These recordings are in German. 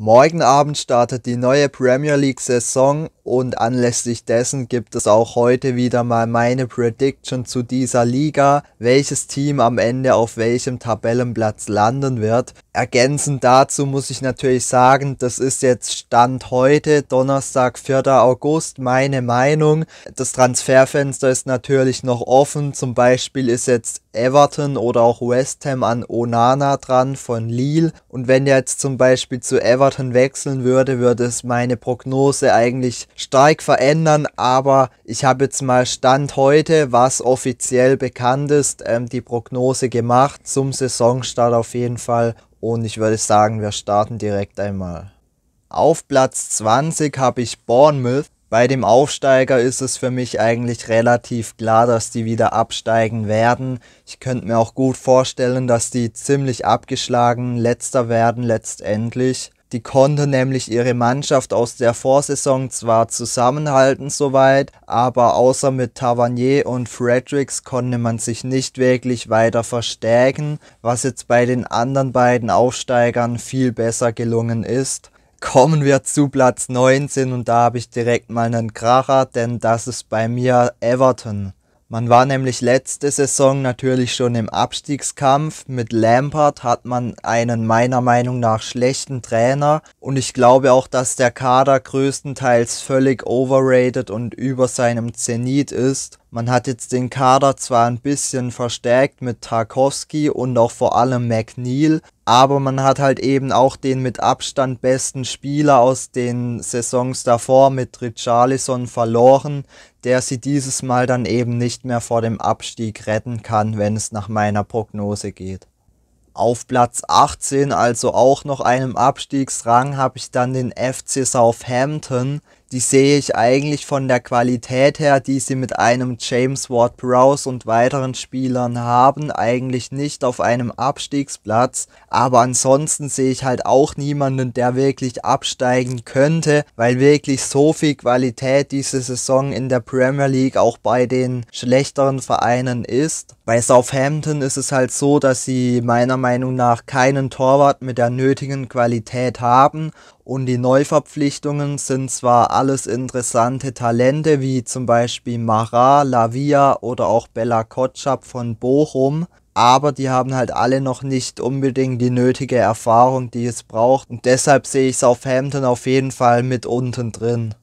Morgen Abend startet die neue Premier League-Saison und anlässlich dessen gibt es auch heute wieder mal meine Prediction zu dieser Liga, welches Team am Ende auf welchem Tabellenplatz landen wird. Ergänzend dazu muss ich natürlich sagen, das ist jetzt Stand heute, Donnerstag, 4. August, meine Meinung. Das Transferfenster ist natürlich noch offen, zum Beispiel ist jetzt Everton oder auch West Ham an Onana dran von Lille. Und wenn er jetzt zum Beispiel zu Everton wechseln würde, würde es meine Prognose eigentlich stark verändern. Aber ich habe jetzt mal Stand heute, was offiziell bekannt ist, ähm, die Prognose gemacht zum Saisonstart auf jeden Fall. Und ich würde sagen, wir starten direkt einmal. Auf Platz 20 habe ich Bournemouth. Bei dem Aufsteiger ist es für mich eigentlich relativ klar, dass die wieder absteigen werden. Ich könnte mir auch gut vorstellen, dass die ziemlich abgeschlagen letzter werden letztendlich. Die konnte nämlich ihre Mannschaft aus der Vorsaison zwar zusammenhalten soweit, aber außer mit Tavernier und Fredericks konnte man sich nicht wirklich weiter verstärken, was jetzt bei den anderen beiden Aufsteigern viel besser gelungen ist kommen wir zu Platz 19 und da habe ich direkt mal einen Kracher, denn das ist bei mir Everton. Man war nämlich letzte Saison natürlich schon im Abstiegskampf. Mit Lampard hat man einen meiner Meinung nach schlechten Trainer und ich glaube auch, dass der Kader größtenteils völlig overrated und über seinem Zenit ist. Man hat jetzt den Kader zwar ein bisschen verstärkt mit Tarkovsky und auch vor allem McNeil, aber man hat halt eben auch den mit Abstand besten Spieler aus den Saisons davor mit Richarlison verloren, der sie dieses Mal dann eben nicht mehr vor dem Abstieg retten kann, wenn es nach meiner Prognose geht. Auf Platz 18, also auch noch einem Abstiegsrang, habe ich dann den FC Southampton, die sehe ich eigentlich von der Qualität her, die sie mit einem James Ward-Prowse und weiteren Spielern haben, eigentlich nicht auf einem Abstiegsplatz. Aber ansonsten sehe ich halt auch niemanden, der wirklich absteigen könnte, weil wirklich so viel Qualität diese Saison in der Premier League auch bei den schlechteren Vereinen ist. Bei Southampton ist es halt so, dass sie meiner Meinung nach keinen Torwart mit der nötigen Qualität haben und die Neuverpflichtungen sind zwar alles interessante Talente, wie zum Beispiel Mara, Lavia oder auch Bella Kotschap von Bochum, aber die haben halt alle noch nicht unbedingt die nötige Erfahrung, die es braucht. Und deshalb sehe ich Southampton auf jeden Fall mit unten drin.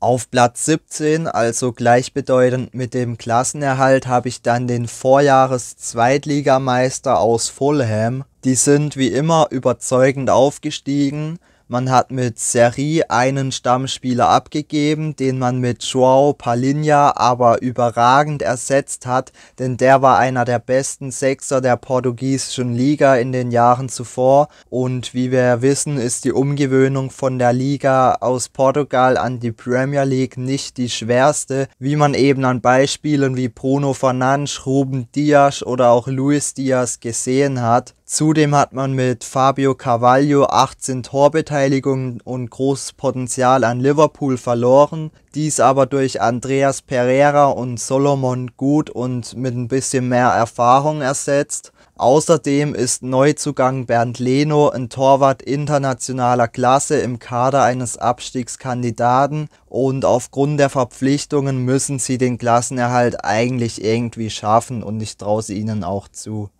Auf Platz 17, also gleichbedeutend mit dem Klassenerhalt, habe ich dann den Vorjahres-Zweitligameister aus Fulham. Die sind wie immer überzeugend aufgestiegen man hat mit Seri einen Stammspieler abgegeben, den man mit Joao Palinha aber überragend ersetzt hat, denn der war einer der besten Sechser der portugiesischen Liga in den Jahren zuvor. Und wie wir wissen, ist die Umgewöhnung von der Liga aus Portugal an die Premier League nicht die schwerste, wie man eben an Beispielen wie Bruno Fernandes, Ruben Dias oder auch Luis Dias gesehen hat. Zudem hat man mit Fabio Carvalho 18 Torbeteiligungen Torbeteiligung und großes Potenzial an Liverpool verloren, dies aber durch Andreas Pereira und Solomon gut und mit ein bisschen mehr Erfahrung ersetzt. Außerdem ist Neuzugang Bernd Leno ein Torwart internationaler Klasse im Kader eines Abstiegskandidaten und aufgrund der Verpflichtungen müssen sie den Klassenerhalt eigentlich irgendwie schaffen und ich traue es ihnen auch zu.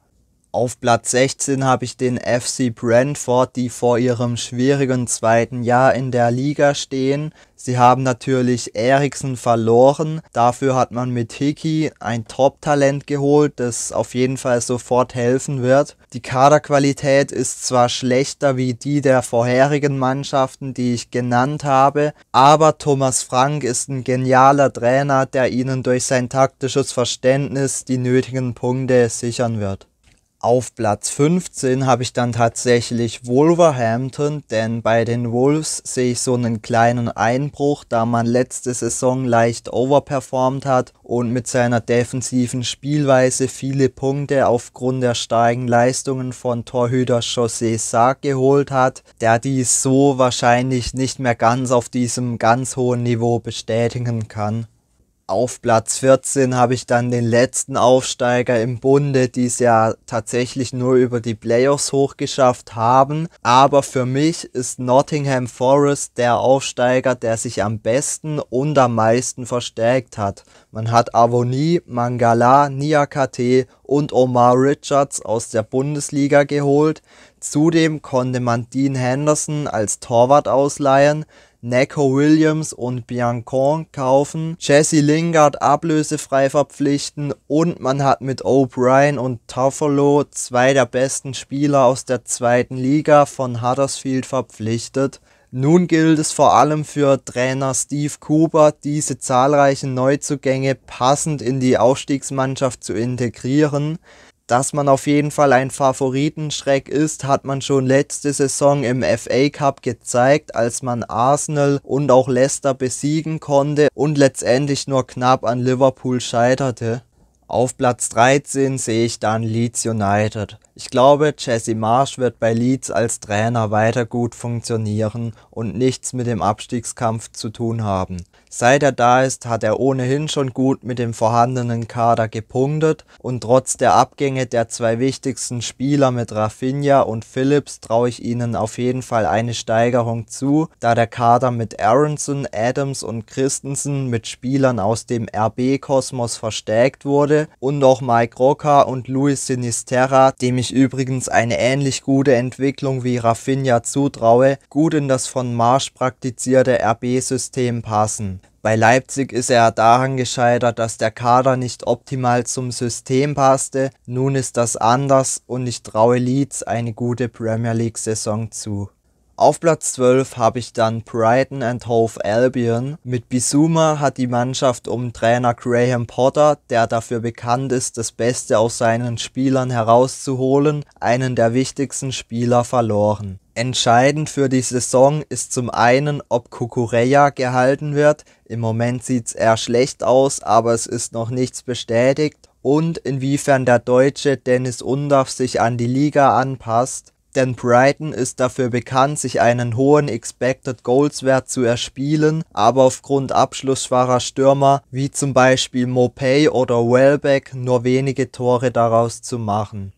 Auf Platz 16 habe ich den FC Brentford, die vor ihrem schwierigen zweiten Jahr in der Liga stehen. Sie haben natürlich Eriksen verloren. Dafür hat man mit Hickey ein Top-Talent geholt, das auf jeden Fall sofort helfen wird. Die Kaderqualität ist zwar schlechter wie die der vorherigen Mannschaften, die ich genannt habe, aber Thomas Frank ist ein genialer Trainer, der ihnen durch sein taktisches Verständnis die nötigen Punkte sichern wird. Auf Platz 15 habe ich dann tatsächlich Wolverhampton, denn bei den Wolves sehe ich so einen kleinen Einbruch, da man letzte Saison leicht overperformed hat und mit seiner defensiven Spielweise viele Punkte aufgrund der starken Leistungen von Torhüter José Sarg geholt hat, der dies so wahrscheinlich nicht mehr ganz auf diesem ganz hohen Niveau bestätigen kann. Auf Platz 14 habe ich dann den letzten Aufsteiger im Bunde, die es ja tatsächlich nur über die Playoffs hochgeschafft haben. Aber für mich ist Nottingham Forest der Aufsteiger, der sich am besten und am meisten verstärkt hat. Man hat Avoni, Mangala, Niakate und Omar Richards aus der Bundesliga geholt. Zudem konnte man Dean Henderson als Torwart ausleihen, Neko Williams und Biancon kaufen, Jesse Lingard ablösefrei verpflichten und man hat mit O'Brien und Tuffalo zwei der besten Spieler aus der zweiten Liga von Huddersfield verpflichtet. Nun gilt es vor allem für Trainer Steve Cooper, diese zahlreichen Neuzugänge passend in die Aufstiegsmannschaft zu integrieren dass man auf jeden Fall ein Favoritenschreck ist, hat man schon letzte Saison im FA Cup gezeigt, als man Arsenal und auch Leicester besiegen konnte und letztendlich nur knapp an Liverpool scheiterte. Auf Platz 13 sehe ich dann Leeds United. Ich glaube, Jesse Marsch wird bei Leeds als Trainer weiter gut funktionieren und nichts mit dem Abstiegskampf zu tun haben. Seit er da ist, hat er ohnehin schon gut mit dem vorhandenen Kader gepunktet und trotz der Abgänge der zwei wichtigsten Spieler mit Rafinha und Phillips traue ich ihnen auf jeden Fall eine Steigerung zu, da der Kader mit Aronson, Adams und Christensen mit Spielern aus dem RB-Kosmos verstärkt wurde und auch Mike Rocca und Luis Sinisterra, dem ich übrigens eine ähnlich gute Entwicklung wie Rafinha zutraue, gut in das von Marsch praktizierte RB-System passen. Bei Leipzig ist er daran gescheitert, dass der Kader nicht optimal zum System passte, nun ist das anders und ich traue Leeds eine gute Premier League-Saison zu. Auf Platz 12 habe ich dann Brighton and Hove Albion. Mit Bisuma hat die Mannschaft um Trainer Graham Potter, der dafür bekannt ist, das Beste aus seinen Spielern herauszuholen, einen der wichtigsten Spieler verloren. Entscheidend für die Saison ist zum einen, ob Kukureya gehalten wird. Im Moment sieht's eher schlecht aus, aber es ist noch nichts bestätigt. Und inwiefern der Deutsche Dennis Undorf sich an die Liga anpasst denn Brighton ist dafür bekannt, sich einen hohen Expected Goals Wert zu erspielen, aber aufgrund abschlussschwacher Stürmer wie zum Beispiel Maupay oder Welbeck nur wenige Tore daraus zu machen.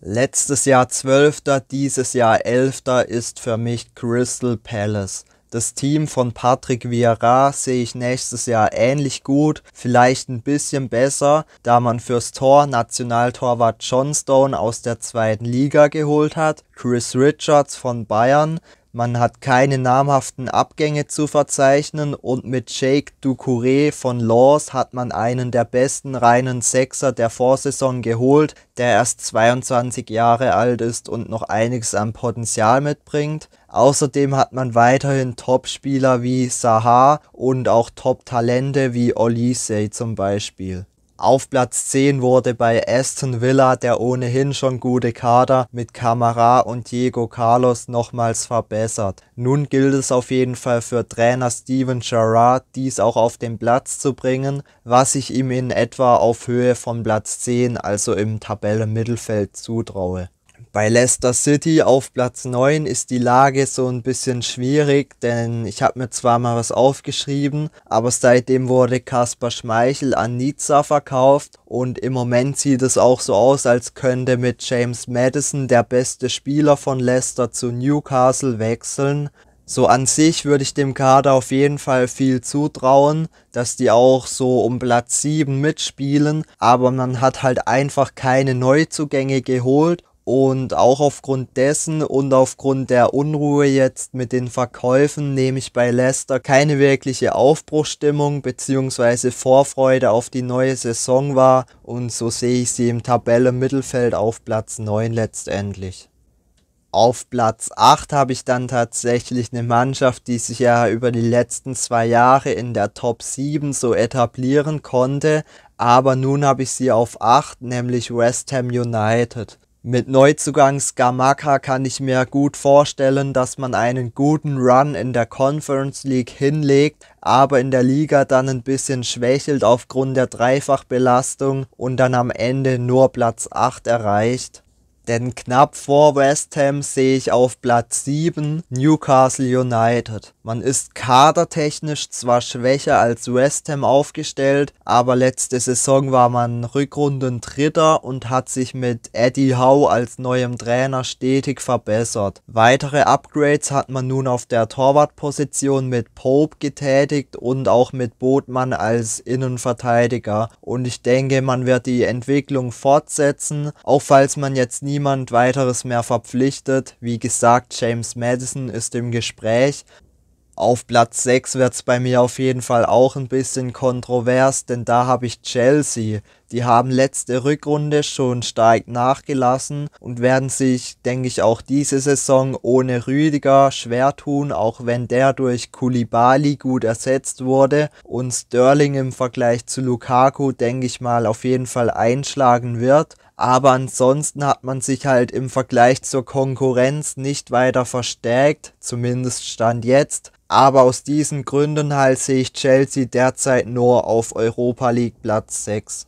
Letztes Jahr Zwölfter, dieses Jahr Elfter ist für mich Crystal Palace das Team von Patrick Vieira sehe ich nächstes Jahr ähnlich gut, vielleicht ein bisschen besser, da man fürs Tor Nationaltorwart Johnstone aus der zweiten Liga geholt hat, Chris Richards von Bayern, man hat keine namhaften Abgänge zu verzeichnen und mit Jake Ducouré von Laws hat man einen der besten reinen Sechser der Vorsaison geholt, der erst 22 Jahre alt ist und noch einiges an Potenzial mitbringt. Außerdem hat man weiterhin Top-Spieler wie Sahar und auch Top-Talente wie Olise zum Beispiel. Auf Platz 10 wurde bei Aston Villa der ohnehin schon gute Kader mit Camara und Diego Carlos nochmals verbessert. Nun gilt es auf jeden Fall für Trainer Steven Gerrard, dies auch auf den Platz zu bringen, was ich ihm in etwa auf Höhe von Platz 10, also im Tabellenmittelfeld, zutraue. Bei Leicester City auf Platz 9 ist die Lage so ein bisschen schwierig, denn ich habe mir zwar mal was aufgeschrieben, aber seitdem wurde Kaspar Schmeichel an Nizza verkauft und im Moment sieht es auch so aus, als könnte mit James Madison der beste Spieler von Leicester zu Newcastle wechseln. So an sich würde ich dem Kader auf jeden Fall viel zutrauen, dass die auch so um Platz 7 mitspielen, aber man hat halt einfach keine Neuzugänge geholt und auch aufgrund dessen und aufgrund der Unruhe jetzt mit den Verkäufen nehme ich bei Leicester keine wirkliche Aufbruchstimmung bzw. Vorfreude auf die neue Saison wahr und so sehe ich sie im Tabelle Mittelfeld auf Platz 9 letztendlich. Auf Platz 8 habe ich dann tatsächlich eine Mannschaft, die sich ja über die letzten zwei Jahre in der Top 7 so etablieren konnte, aber nun habe ich sie auf 8, nämlich West Ham United. Mit Neuzugang Skamaka kann ich mir gut vorstellen, dass man einen guten Run in der Conference League hinlegt, aber in der Liga dann ein bisschen schwächelt aufgrund der Dreifachbelastung und dann am Ende nur Platz 8 erreicht. Denn knapp vor West Ham sehe ich auf Platz 7 Newcastle United. Man ist kadertechnisch zwar schwächer als West Ham aufgestellt, aber letzte Saison war man Rückrunden Dritter und hat sich mit Eddie Howe als neuem Trainer stetig verbessert. Weitere Upgrades hat man nun auf der Torwartposition mit Pope getätigt und auch mit Botmann als Innenverteidiger. Und ich denke, man wird die Entwicklung fortsetzen, auch falls man jetzt niemand weiteres mehr verpflichtet. Wie gesagt, James Madison ist im Gespräch. Auf Platz 6 wird es bei mir auf jeden Fall auch ein bisschen kontrovers, denn da habe ich Chelsea. Die haben letzte Rückrunde schon stark nachgelassen und werden sich, denke ich, auch diese Saison ohne Rüdiger schwer tun, auch wenn der durch Kulibali gut ersetzt wurde und Sterling im Vergleich zu Lukaku, denke ich mal, auf jeden Fall einschlagen wird. Aber ansonsten hat man sich halt im Vergleich zur Konkurrenz nicht weiter verstärkt, zumindest stand jetzt. Aber aus diesen Gründen halt sehe ich Chelsea derzeit nur auf Europa League Platz 6.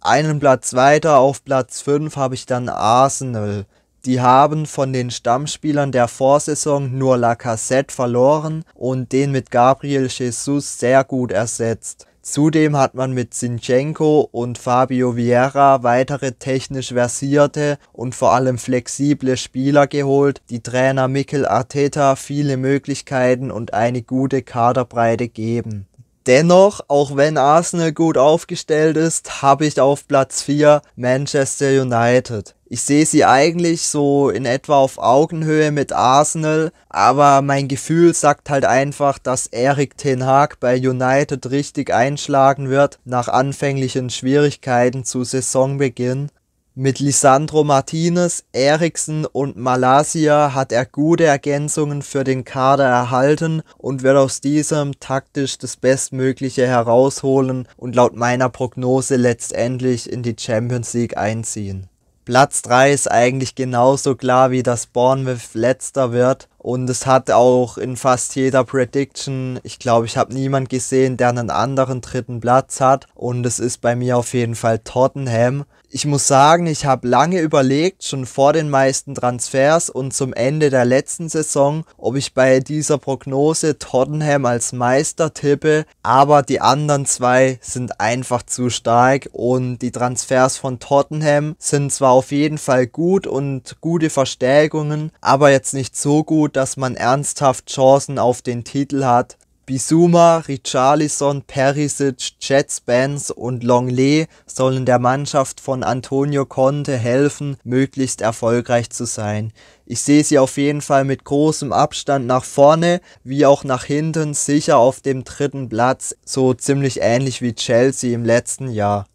Einen Platz weiter auf Platz 5 habe ich dann Arsenal. Die haben von den Stammspielern der Vorsaison nur Lacazette verloren und den mit Gabriel Jesus sehr gut ersetzt. Zudem hat man mit Zinchenko und Fabio Vieira weitere technisch versierte und vor allem flexible Spieler geholt, die Trainer Mikel Arteta viele Möglichkeiten und eine gute Kaderbreite geben. Dennoch, auch wenn Arsenal gut aufgestellt ist, habe ich auf Platz 4 Manchester United. Ich sehe sie eigentlich so in etwa auf Augenhöhe mit Arsenal, aber mein Gefühl sagt halt einfach, dass Erik Ten Hag bei United richtig einschlagen wird nach anfänglichen Schwierigkeiten zu Saisonbeginn. Mit Lisandro Martinez, Eriksen und Malasia hat er gute Ergänzungen für den Kader erhalten und wird aus diesem taktisch das Bestmögliche herausholen und laut meiner Prognose letztendlich in die Champions League einziehen. Platz 3 ist eigentlich genauso klar wie dass Bournemouth letzter wird. Und es hat auch in fast jeder Prediction, ich glaube, ich habe niemand gesehen, der einen anderen dritten Platz hat. Und es ist bei mir auf jeden Fall Tottenham. Ich muss sagen, ich habe lange überlegt, schon vor den meisten Transfers und zum Ende der letzten Saison, ob ich bei dieser Prognose Tottenham als Meister tippe. Aber die anderen zwei sind einfach zu stark und die Transfers von Tottenham sind zwar auf jeden Fall gut und gute Verstärkungen, aber jetzt nicht so gut, dass man ernsthaft Chancen auf den Titel hat. Bisuma, Richarlison, Perisic, Jet Spence und Longley sollen der Mannschaft von Antonio Conte helfen, möglichst erfolgreich zu sein. Ich sehe sie auf jeden Fall mit großem Abstand nach vorne, wie auch nach hinten, sicher auf dem dritten Platz, so ziemlich ähnlich wie Chelsea im letzten Jahr.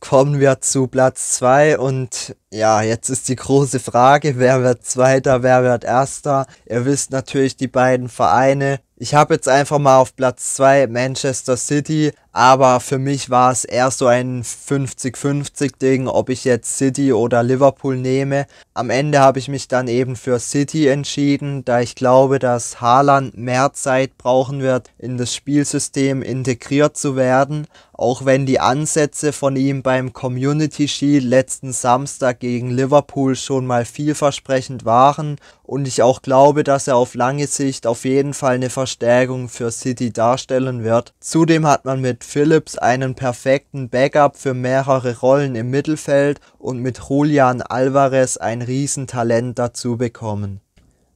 Kommen wir zu Platz 2 und ja, jetzt ist die große Frage, wer wird Zweiter, wer wird Erster? Ihr wisst natürlich die beiden Vereine. Ich habe jetzt einfach mal auf Platz 2 Manchester City, aber für mich war es eher so ein 50-50 Ding, ob ich jetzt City oder Liverpool nehme. Am Ende habe ich mich dann eben für City entschieden, da ich glaube, dass Haaland mehr Zeit brauchen wird, in das Spielsystem integriert zu werden, auch wenn die Ansätze von ihm beim Community Shield letzten Samstag gegen Liverpool schon mal vielversprechend waren und ich auch glaube, dass er auf lange Sicht auf jeden Fall eine Verstärkung für City darstellen wird. Zudem hat man mit Phillips einen perfekten Backup für mehrere Rollen im Mittelfeld und mit Julian Alvarez ein Riesentalent dazu bekommen.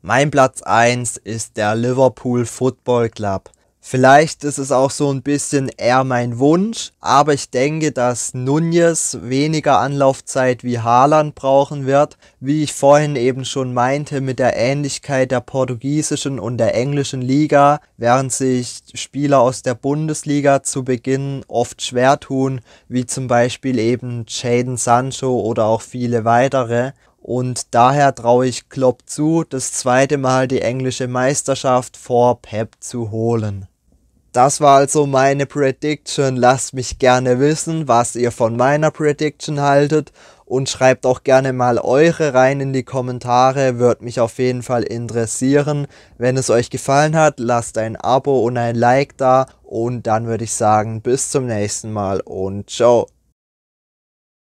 Mein Platz 1 ist der Liverpool Football Club. Vielleicht ist es auch so ein bisschen eher mein Wunsch, aber ich denke, dass Nunez weniger Anlaufzeit wie Haaland brauchen wird, wie ich vorhin eben schon meinte mit der Ähnlichkeit der portugiesischen und der englischen Liga, während sich Spieler aus der Bundesliga zu Beginn oft schwer tun, wie zum Beispiel eben Jaden Sancho oder auch viele weitere. Und daher traue ich Klopp zu, das zweite Mal die englische Meisterschaft vor Pep zu holen das war also meine Prediction. Lasst mich gerne wissen, was ihr von meiner Prediction haltet und schreibt auch gerne mal eure rein in die Kommentare. Wird mich auf jeden Fall interessieren. Wenn es euch gefallen hat, lasst ein Abo und ein Like da und dann würde ich sagen, bis zum nächsten Mal und ciao.